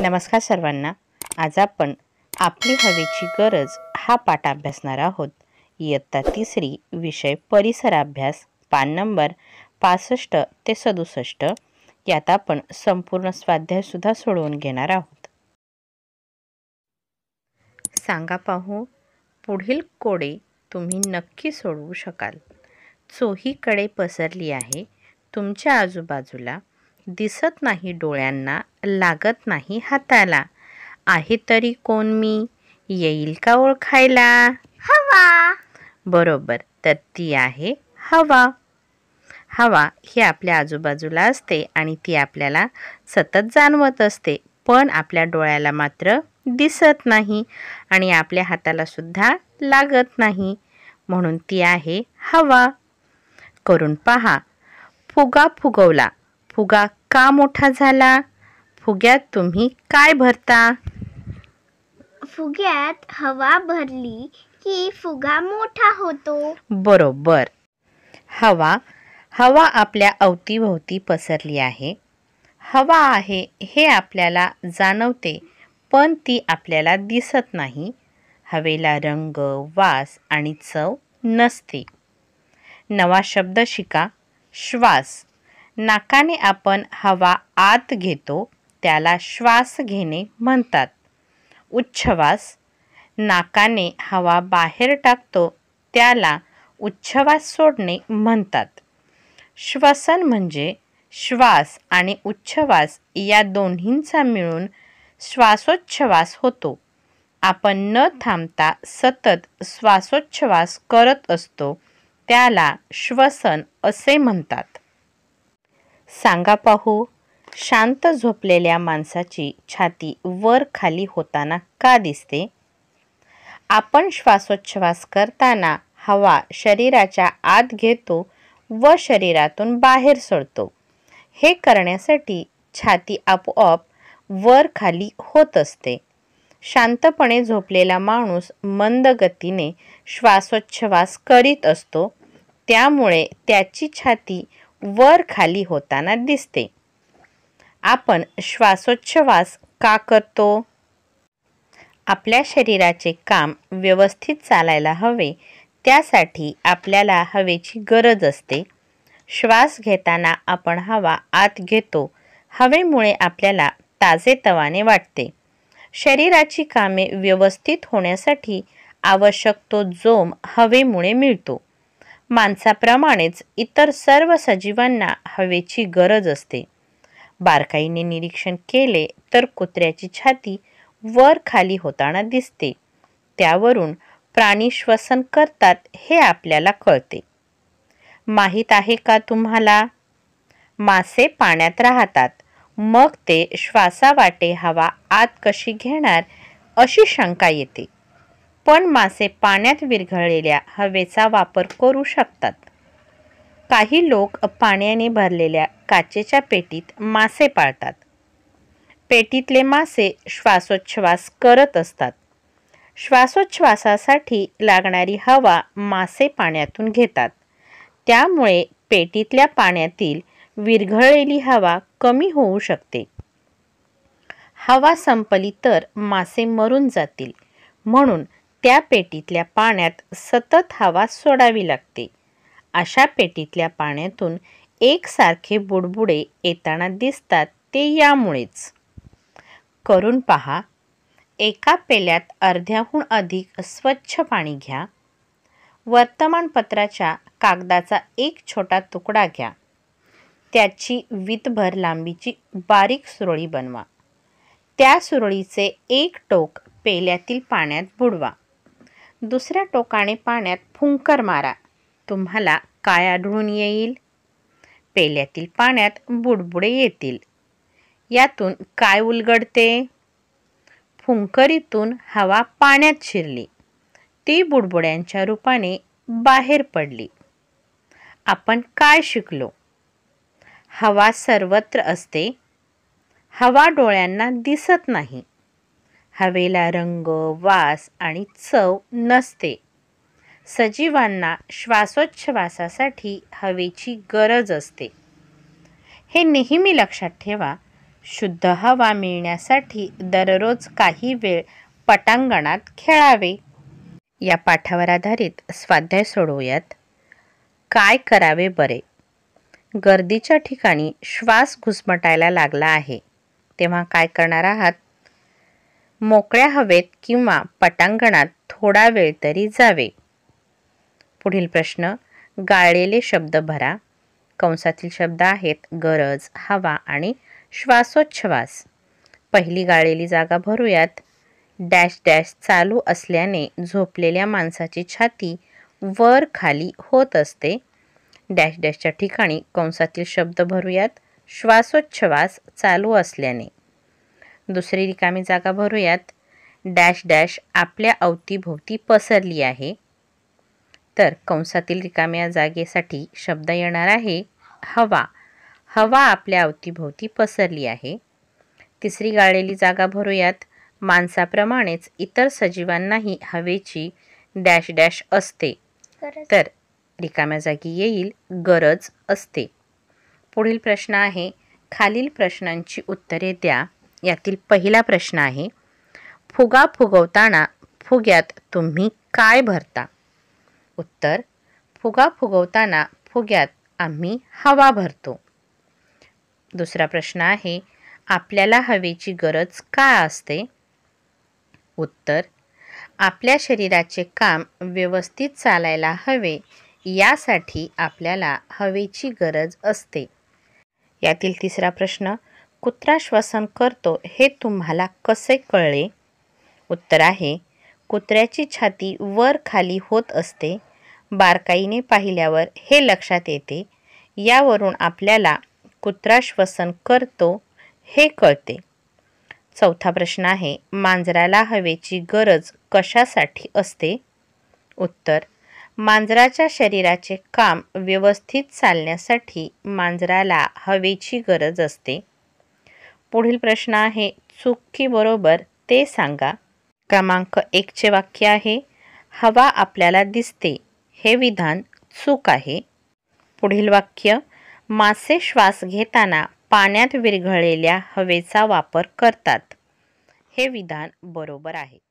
नमस्कार सर्वांना आज आपण आपली हवेची गरज हा पाठ अभ्यासणार आहोत इयत्ता तिसरी विषय परिसर अभ्यास पान नंबर पासष्ट ते सदुसष्ट यात आपण संपूर्ण सुद्धा सोडवून घेणार आहोत सांगा पाहू पुढील कोडे तुम्ही नक्की सोडवू शकाल चोहीकडे पसरली आहे तुमच्या आजूबाजूला दिसत नाही डोळ्यांना लागत नाही हाताला आहे तरी कोण मी येईल का ओळखायला हवा बरोबर तर ती आहे हवा हवा ही आपल्या आजूबाजूला असते आणि ती आपल्याला सतत जाणवत असते पण आपल्या डोळ्याला मात्र दिसत नाही आणि आपल्या हाताला सुद्धा लागत नाही म्हणून ती आहे हवा करून पहा फुगा फुगवला फुगा का मोठा झाला फुग्यात तुम्ही काय भरता फुग्यात हवा भरली की फुगा मोठा होतो बरोबर हवा हवा आपल्या अवतीभोवती पसरली आहे हवा आहे हे आपल्याला जाणवते पण ती आपल्याला दिसत नाही हवेला रंग वास आणि चव नसते नवा शब्द शिका श्वास नाकाने आपण हवा आत घेतो त्याला श्वास घेणे म्हणतात उच्छवास नाकाने हवा बाहेर टाकतो त्याला उच्छवास सोडणे म्हणतात श्वसन म्हणजे श्वास आणि उच्छवास या दोन्हींचा मिळून श्वासोच्छवास होतो आपण न थांबता सतत श्वासोच्छवास करत असतो त्याला श्वसन असे म्हणतात सांगा पाहू शांत झोपलेल्या माणसाची छाती वर खाली होताना का दिसते आपण श्वासोच्छ्वास करताना हवा शरीराच्या आत घेतो व शरीरातून बाहेर सोडतो हे करण्यासाठी छाती आपोआप वर खाली होत असते शांतपणे झोपलेला माणूस मंद गतीने श्वासोच्छ्वास करीत असतो त्यामुळे त्याची छाती वर खाली होताना दिसते आपण श्वासोच्छवास का करतो आपल्या शरीराचे काम व्यवस्थित चालायला हवे त्यासाठी आपल्याला हवेची गरज असते श्वास घेताना आपण हवा आत घेतो हवेमुळे आपल्याला ताजेतवाने वाटते शरीराची कामे व्यवस्थित होण्यासाठी आवश्यक तो जोम हवेमुळे मिळतो माणसाप्रमाणेच इतर सर्व सजीवांना हवेची गरज असते बारकाईने निरीक्षण केले तर कुत्र्याची छाती वर खाली होताना दिसते त्यावरून प्राणी श्वसन करतात हे आपल्याला कळते माहीत आहे का तुम्हाला मासे पाण्यात राहतात मग ते श्वासावाटे हवा आत कशी घेणार अशी शंका येते पण मासे पाण्यात विरघळलेल्या हवेचा वापर करू शकतात काही लोक पाण्याने भरलेल्या काचेच्या पेटीत मासे पाळतात पेटीतले मासे श्वासोच्छ्वास करत असतात श्वासोच्छ्वासासाठी लागणारी हवा मासे पाण्यातून घेतात त्यामुळे पेटीतल्या पाण्यातील विरघळलेली हवा कमी होऊ शकते हवा संपली तर मासे मरून जातील म्हणून त्या पेटीतल्या पाण्यात सतत हवा सोडावी लागते अशा पेटीतल्या पाण्यातून एकसारखे बुडबुडे येताना दिसतात ते यामुळेच करून पहा एका पेल्यात अर्ध्याहून अधिक स्वच्छ पाणी घ्या वर्तमानपत्राच्या कागदाचा एक छोटा तुकडा घ्या त्याची वितभर लांबीची बारीक सुरळी बनवा त्या सुरळीचे एक टोक पेल्यातील पाण्यात बुडवा दुसऱ्या टोकाने पाण्यात फुंकर मारा तुम्हाला काय आढळून येईल पेल्यातील पाण्यात बुडबुडे येतील यातून काय उलगडते फुंकरीतून हवा पाण्यात शिरली ती बुडबुड्यांच्या रूपाने बाहेर पडली आपण काय शिकलो हवा सर्वत्र असते हवा डोळ्यांना दिसत नाही हवेला रंग वास आणि चव नसते सजीवांना श्वासोच्छवासासाठी हवेची गरज असते हे नेहमी लक्षात ठेवा शुद्ध हवा मिळण्यासाठी दररोज काही वेळ पटांगणात खेळावे या पाठावर आधारित स्वाध्याय सोडवूयात काय करावे बरे गर्दीच्या ठिकाणी श्वास घुसमटायला लागला आहे तेव्हा काय करणार आहात मोकळ्या हवेत किंवा पटांगणात थोडा वेळ तरी जावे पुढील प्रश्न गाळलेले शब्द भरा कंसातील शब्द आहेत गरज हवा आणि श्वासोच्छवास पहिली गाळलेली जागा भरूयात डॅश डॅश चालू असल्याने झोपलेल्या माणसाची छाती वर खाली होत असते डॅश डॅशच्या ठिकाणी कंसातील शब्द भरूयात श्वासोच्छवास चालू असल्याने दुसरी रिकामी जागा भरूयात डॅश डॅश आपल्या अवतीभोवती पसरली आहे तर कंसातील रिकाम्या जागेसाठी शब्द येणार आहे हवा हवा आपल्या अवतीभोवती पसरली आहे तिसरी गाळलेली जागा भरूयात माणसाप्रमाणेच इतर सजीवांनाही हवेची डॅश डॅश असते तर रिकाम्या जागी येईल गरज असते पुढील प्रश्न आहे खालील प्रश्नांची उत्तरे द्या यातील पहिला प्रश्न आहे फुगा फुगवताना फुग्यात तुम्ही काय भरता उत्तर फुगा फुगवताना फुग्यात आम्ही हवा भरतो दुसरा प्रश्न आहे आपल्याला हवेची गरज का असते उत्तर आपल्या शरीराचे काम व्यवस्थित चालायला हवे यासाठी आपल्याला हवेची गरज असते यातील तिसरा प्रश्न कुत्रा श्वसन करतो हे तुम्हाला कसे कळले उत्तर आहे कुत्र्याची छाती वर खाली होत असते बारकाईने पाहिल्यावर हे लक्षात येते यावरून आपल्याला कुत्रा श्वसन करतो हे कळते चौथा प्रश्न आहे मांजराला हवेची गरज कशासाठी असते उत्तर मांजराच्या शरीराचे काम व्यवस्थित चालण्यासाठी मांजराला हवेची गरज असते पुढील प्रश्न आहे चुकी बरोबर ते सांगा क्रमांक एकचे वाक्य आहे हवा आपल्याला दिसते हे विधान चूक आहे पुढील वाक्य मासे श्वास घेताना पाण्यात विरघळलेल्या हवेचा वापर करतात हे विधान बरोबर आहे